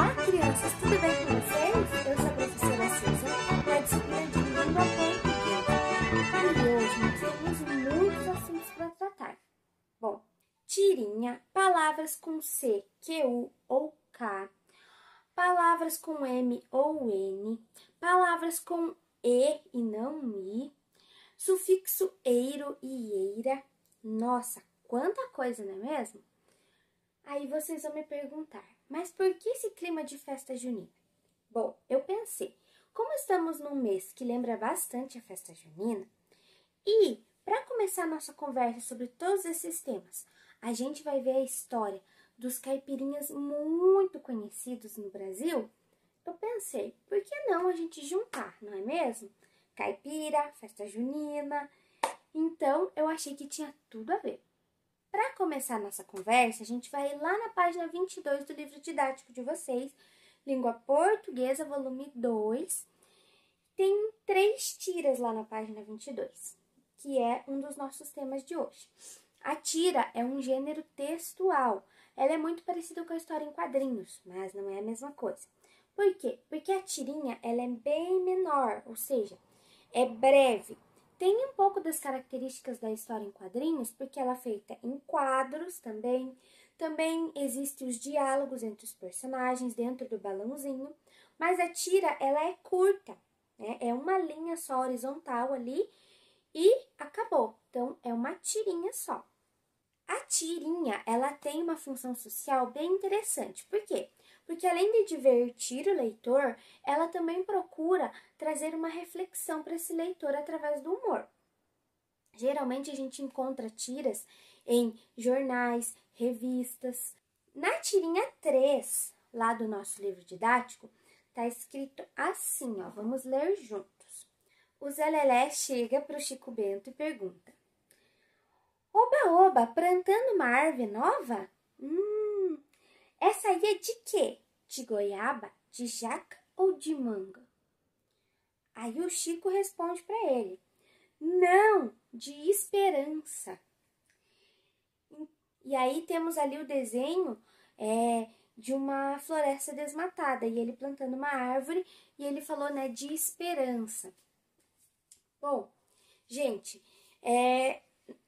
Olá, ah, crianças, tudo bem com vocês? Eu sou a professora Cisa, da disciplina de Língua Portuguesa. E hoje nós temos muitos assuntos para tratar. Bom, tirinha, palavras com C, Q, ou K, palavras com M ou N, palavras com E e não I, sufixo eiro e eira. Nossa, quanta coisa, não é mesmo? Aí vocês vão me perguntar, mas por que esse clima de festa junina? Bom, eu pensei, como estamos num mês que lembra bastante a festa junina, e para começar nossa conversa sobre todos esses temas, a gente vai ver a história dos caipirinhas muito conhecidos no Brasil, eu pensei, por que não a gente juntar, não é mesmo? Caipira, festa junina. Então, eu achei que tinha tudo a ver. Para começar nossa conversa, a gente vai lá na página 22 do livro didático de vocês, Língua Portuguesa, volume 2. Tem três tiras lá na página 22, que é um dos nossos temas de hoje. A tira é um gênero textual. Ela é muito parecida com a história em quadrinhos, mas não é a mesma coisa. Por quê? Porque a tirinha ela é bem menor, ou seja, é breve, tem um pouco das características da história em quadrinhos, porque ela é feita em quadros também. Também existem os diálogos entre os personagens dentro do balãozinho, mas a tira ela é curta, né? É uma linha só horizontal ali e acabou. Então é uma tirinha só. A tirinha, ela tem uma função social bem interessante. Por quê? porque além de divertir o leitor, ela também procura trazer uma reflexão para esse leitor através do humor. Geralmente a gente encontra tiras em jornais, revistas. Na tirinha 3, lá do nosso livro didático, está escrito assim, ó, vamos ler juntos. O Zé Lelé chega para o Chico Bento e pergunta: Oba, oba, plantando uma árvore nova? Hum, essa ia é de quê? De goiaba, de jaca ou de manga? Aí o Chico responde para ele: Não, de esperança. E aí temos ali o desenho é, de uma floresta desmatada e ele plantando uma árvore e ele falou né, de esperança. Bom, gente, é,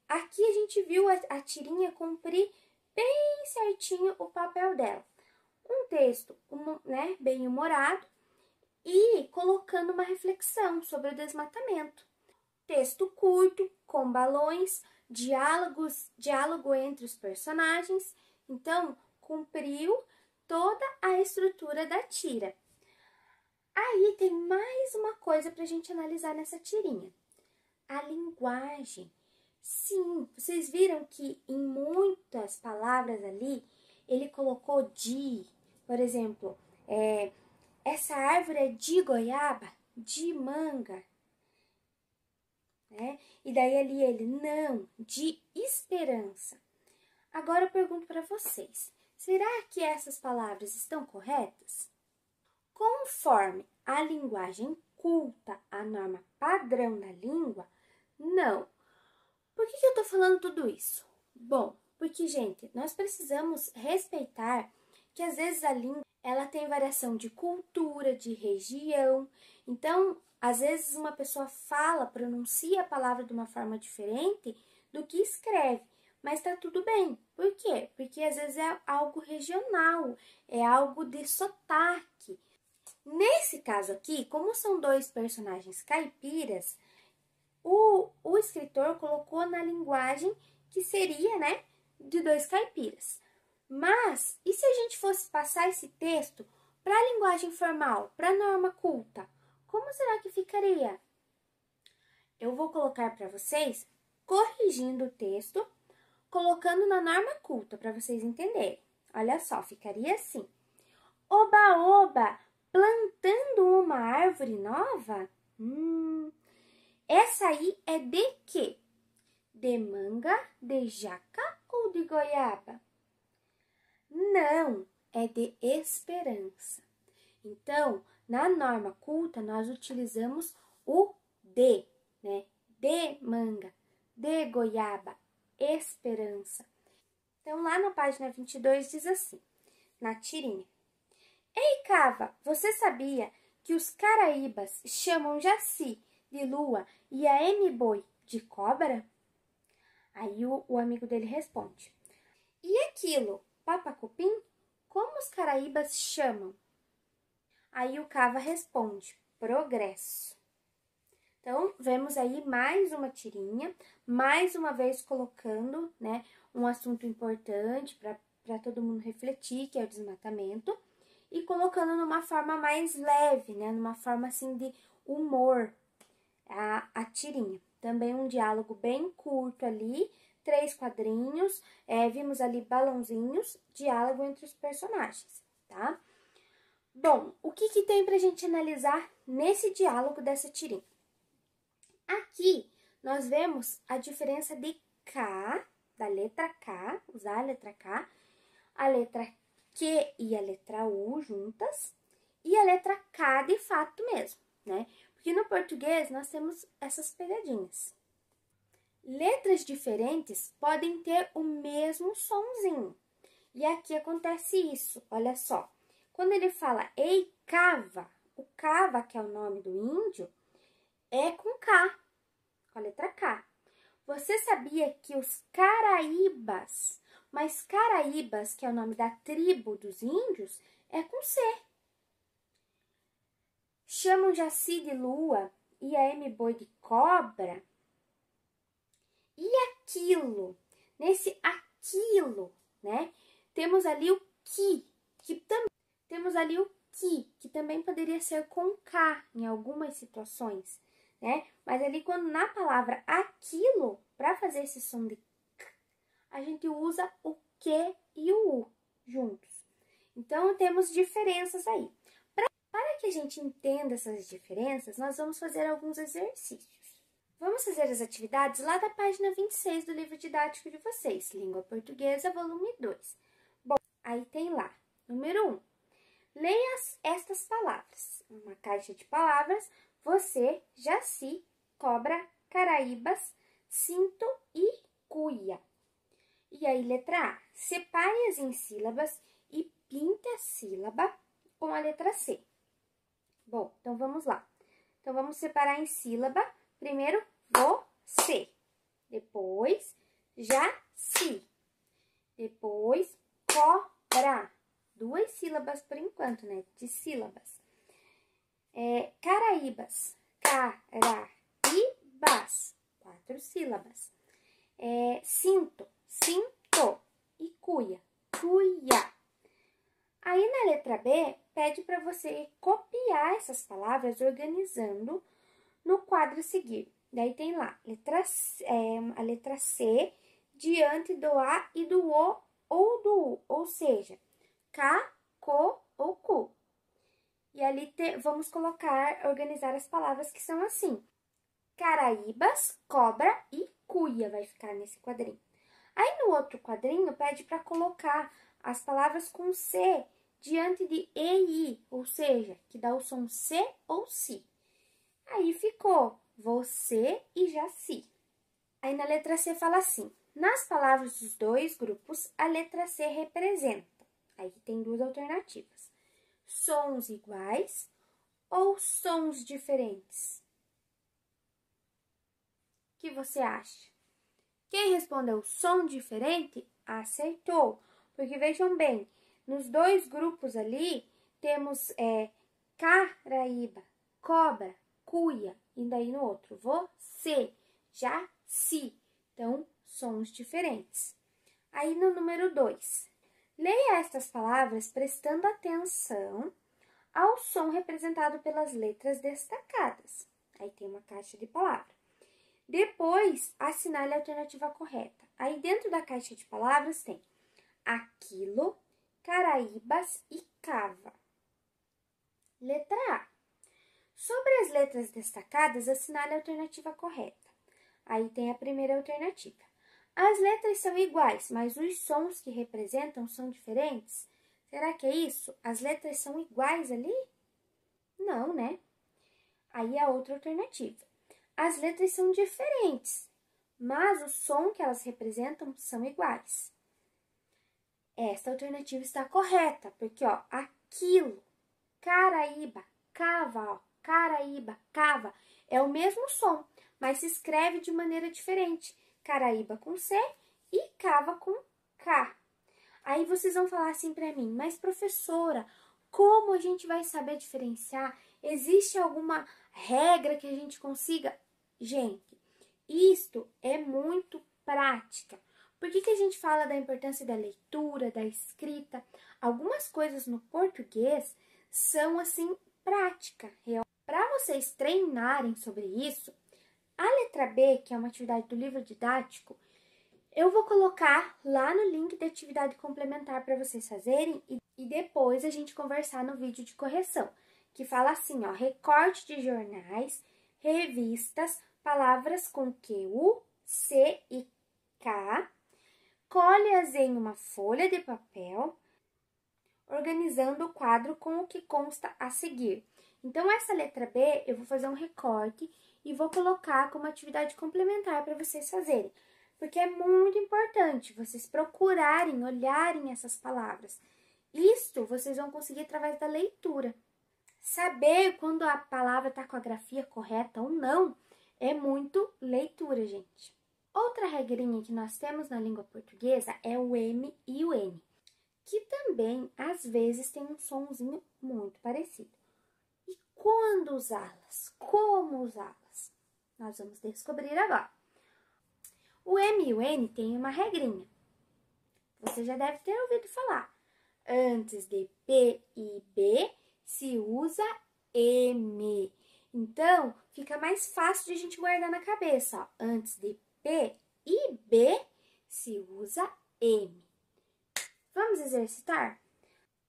aqui a gente viu a, a tirinha cumprir bem certinho o papel dela. Um texto né, bem humorado e colocando uma reflexão sobre o desmatamento. Texto curto, com balões, diálogos, diálogo entre os personagens. Então, cumpriu toda a estrutura da tira. Aí tem mais uma coisa para a gente analisar nessa tirinha: a linguagem Sim, vocês viram que em muitas palavras ali ele colocou de. Por exemplo, é, essa árvore é de goiaba, de manga. Né? E daí ali ele, não, de esperança. Agora eu pergunto para vocês: será que essas palavras estão corretas? Conforme a linguagem culta, a norma padrão da língua, não, por que, que eu tô falando tudo isso? Bom, porque, gente, nós precisamos respeitar que às vezes a língua ela tem variação de cultura, de região. Então, às vezes uma pessoa fala, pronuncia a palavra de uma forma diferente do que escreve, mas tá tudo bem. Por quê? Porque às vezes é algo regional, é algo de sotaque. Nesse caso aqui, como são dois personagens caipiras, o, o escritor colocou na linguagem que seria, né, de dois caipiras. Mas, e se a gente fosse passar esse texto para a linguagem formal, para a norma culta? Como será que ficaria? Eu vou colocar para vocês corrigindo o texto, colocando na norma culta para vocês entenderem. Olha só, ficaria assim: Oba, oba, plantando uma árvore nova? Hum, essa aí é de quê? De manga, de jaca ou de goiaba? Não, é de esperança. Então, na norma culta, nós utilizamos o de, né? De manga, de goiaba, esperança. Então, lá na página 22 diz assim, na tirinha. Ei, Cava, você sabia que os caraíbas chamam Jaci de lua e a M-Boi de cobra? Aí o, o, amigo dele responde: E aquilo, papacupim? Como os caraíbas chamam? Aí o Cava responde: Progresso. Então, vemos aí mais uma tirinha, mais uma vez colocando né, um assunto importante para todo mundo refletir, que é o desmatamento, e colocando numa forma mais leve, né, numa forma assim de humor, a, a tirinha. Também um diálogo bem curto ali, três quadrinhos, é, vimos ali balãozinhos, diálogo entre os personagens, tá? Bom, o que, que tem para a gente analisar nesse diálogo dessa tirinha? Aqui nós vemos a diferença de K, da letra K, usar a letra K, a letra Q e a letra U juntas, e a letra K de fato mesmo, né? Porque no português nós temos essas pegadinhas. Letras diferentes podem ter o mesmo somzinho. E aqui acontece isso, olha só. Quando ele fala ei cava, o cava, que é o nome do índio, é com K, com a letra K. Você sabia que os caraíbas, mas caraíbas, que é o nome da tribo dos índios, é com C. Chamam Jaci de lua e a M Boi de cobra. E aquilo, nesse aquilo, né? Temos ali o que, que também temos ali o que, que também poderia ser com K em algumas situações, né? Mas ali quando na palavra aquilo, para fazer esse som de k, a gente usa o que e o u juntos. Então temos diferenças aí que a gente entenda essas diferenças, nós vamos fazer alguns exercícios. Vamos fazer as atividades lá da página 26 do livro didático de vocês, Língua Portuguesa, volume 2. Bom, aí tem lá, número 1. Um, leia estas palavras. Uma caixa de palavras, você, jaci, cobra, caraíbas, cinto e cuia. E aí, letra A. Separe-as em sílabas e pinte a sílaba com a letra C. Bom, então vamos lá. Então, vamos separar em sílaba. Primeiro, você. Depois, já se Depois, cobra. Duas sílabas por enquanto, né? De sílabas. É, Caraíbas. Caraíbas. Quatro sílabas. É, cinto. Cinto. E cuia. Cuia. Aí, na letra B, pede para você copiar essas palavras organizando no quadro a seguir. Daí tem lá letra C, é, a letra C diante do A e do O ou do U, ou seja, K, CO ou CU. E ali te, vamos colocar, organizar as palavras que são assim. Caraíbas, cobra e cuia vai ficar nesse quadrinho. Aí no outro quadrinho pede para colocar as palavras com C diante de EI, ou seja, que dá o som C ou Si. Aí ficou você e já si. Aí na letra C fala assim: nas palavras dos dois grupos, a letra C representa. Aí tem duas alternativas: sons iguais ou sons diferentes. O que você acha? Quem respondeu som diferente acertou, porque vejam bem, nos dois grupos ali, temos é, Caraíba, Cobra, Cuia, e daí no outro, você, já, si. Então, sons diferentes. Aí no número 2, leia estas palavras prestando atenção ao som representado pelas letras destacadas. Aí tem uma caixa de palavra. Depois, assinale a alternativa correta. Aí dentro da caixa de palavras tem aquilo, Caraíbas e Cava. Letra A. Sobre as letras destacadas, assinale a alternativa correta. Aí tem a primeira alternativa. As letras são iguais, mas os sons que representam são diferentes? Será que é isso? As letras são iguais ali? Não, né? Aí a outra alternativa. As letras são diferentes, mas o som que elas representam são iguais. Essa alternativa está correta, porque ó, aquilo, Caraíba, cava, ó, Caraíba, cava, é o mesmo som, mas se escreve de maneira diferente. Caraíba com C e cava com K. Aí vocês vão falar assim para mim, mas professora, como a gente vai saber diferenciar? Existe alguma regra que a gente consiga? Gente, isto é muito prática. Por que, que a gente fala da importância da leitura, da escrita? Algumas coisas no português são assim prática, real. Para vocês treinarem sobre isso, a letra B, que é uma atividade do livro didático, eu vou colocar lá no link da atividade complementar para vocês fazerem e, e, depois a gente conversar no vídeo de correção, que fala assim, ó, recorte de jornais, revistas, palavras com Q, U, C e K colhe-as em uma folha de papel, organizando o quadro com o que consta a seguir. Então, essa letra B eu vou fazer um recorte e vou colocar como atividade complementar para vocês fazerem, porque é muito importante vocês procurarem, olharem essas palavras. Isto vocês vão conseguir através da leitura. Saber quando a palavra está com a grafia correta ou não é muito leitura, gente. Outra regrinha que nós temos na língua portuguesa é o M e o N, que também às vezes tem um somzinho muito parecido. E quando usá-las? Como usá-las? Nós vamos descobrir agora. O M e o N têm uma regrinha. Você já deve ter ouvido falar. Antes de P e B se usa M. Então, fica mais fácil de a gente guardar na cabeça. Ó. Antes de P e B se usa M. Vamos exercitar?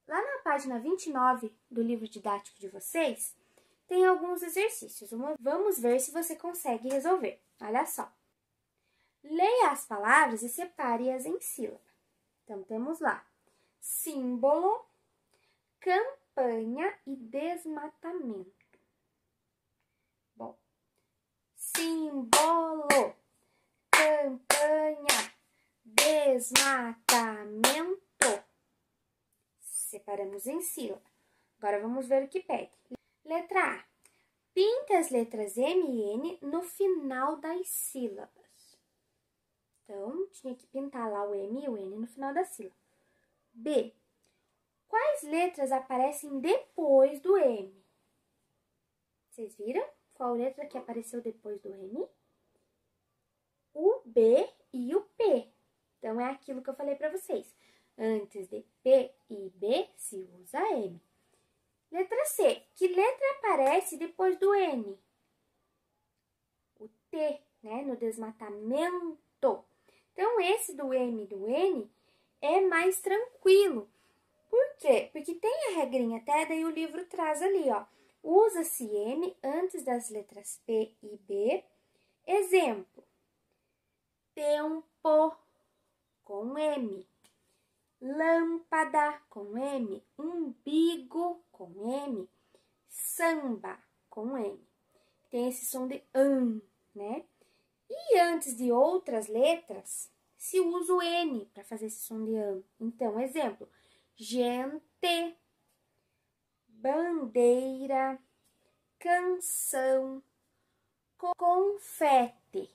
Lá na página 29 do livro didático de vocês, tem alguns exercícios. Vamos ver se você consegue resolver. Olha só. Leia as palavras e separe-as em sílaba. Então, temos lá símbolo, campanha e desmatamento. Bom, símbolo campanha desmatamento. Separamos em sílaba. Agora vamos ver o que pede. Letra A. Pinta as letras M e N no final das sílabas. Então, tinha que pintar lá o M e o N no final da sílaba. B. Quais letras aparecem depois do M? Vocês viram qual letra que apareceu depois do M? o B e o P. Então, é aquilo que eu falei para vocês. Antes de P e B, se usa M. Letra C. Que letra aparece depois do N? O T, né? No desmatamento. Então, esse do M e do N é mais tranquilo. Por quê? Porque tem a regrinha até, daí o livro traz ali, ó. Usa-se M antes das letras P e B. Exemplo, tempo com M, lâmpada com M, umbigo com M, samba com M. Tem esse som de an, né? E antes de outras letras, se usa o N para fazer esse som de an. Então, exemplo, gente, bandeira, canção, confete.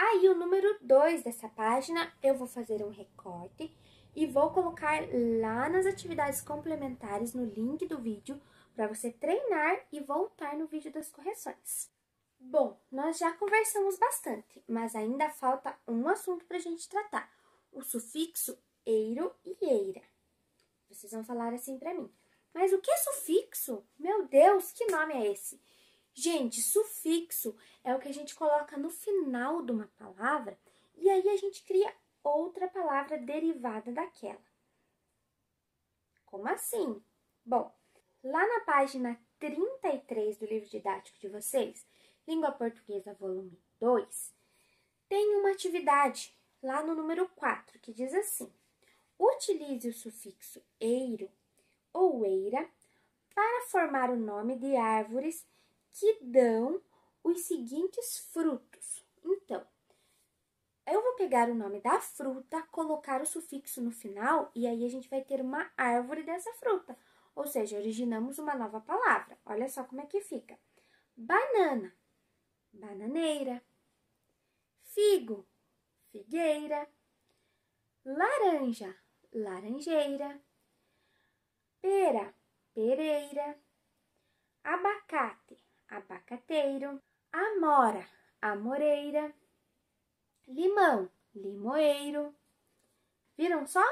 Aí, o número 2 dessa página, eu vou fazer um recorte e vou colocar lá nas atividades complementares, no link do vídeo, para você treinar e voltar no vídeo das correções. Bom, nós já conversamos bastante, mas ainda falta um assunto para a gente tratar, o sufixo eiro e eira. Vocês vão falar assim para mim, mas o que é sufixo? Meu Deus, que nome é esse? Gente, sufixo é o que a gente coloca no final de uma palavra e aí a gente cria outra palavra derivada daquela. Como assim? Bom, lá na página 33 do livro didático de vocês, Língua Portuguesa, volume 2, tem uma atividade lá no número 4 que diz assim: utilize o sufixo eiro ou eira para formar o nome de árvores que dão os seguintes frutos. Então, eu vou pegar o nome da fruta, colocar o sufixo no final e aí a gente vai ter uma árvore dessa fruta. Ou seja, originamos uma nova palavra. Olha só como é que fica: banana, bananeira, figo, figueira, laranja, laranjeira, pera, pereira, abacate, abacateiro, amora, amoreira, limão, limoeiro. Viram só?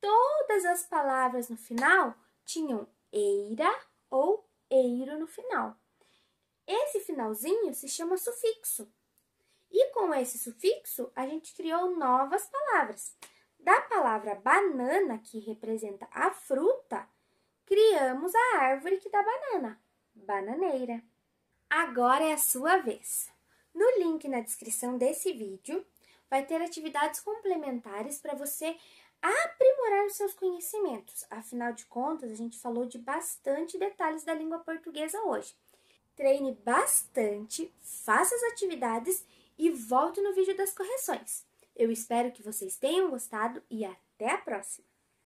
Todas as palavras no final tinham eira ou eiro no final. Esse finalzinho se chama sufixo. E com esse sufixo, a gente criou novas palavras. Da palavra banana, que representa a fruta, criamos a árvore que dá banana, bananeira. Agora é a sua vez. No link na descrição desse vídeo vai ter atividades complementares para você aprimorar os seus conhecimentos. Afinal de contas, a gente falou de bastante detalhes da língua portuguesa hoje. Treine bastante, faça as atividades e volte no vídeo das correções. Eu espero que vocês tenham gostado e até a próxima!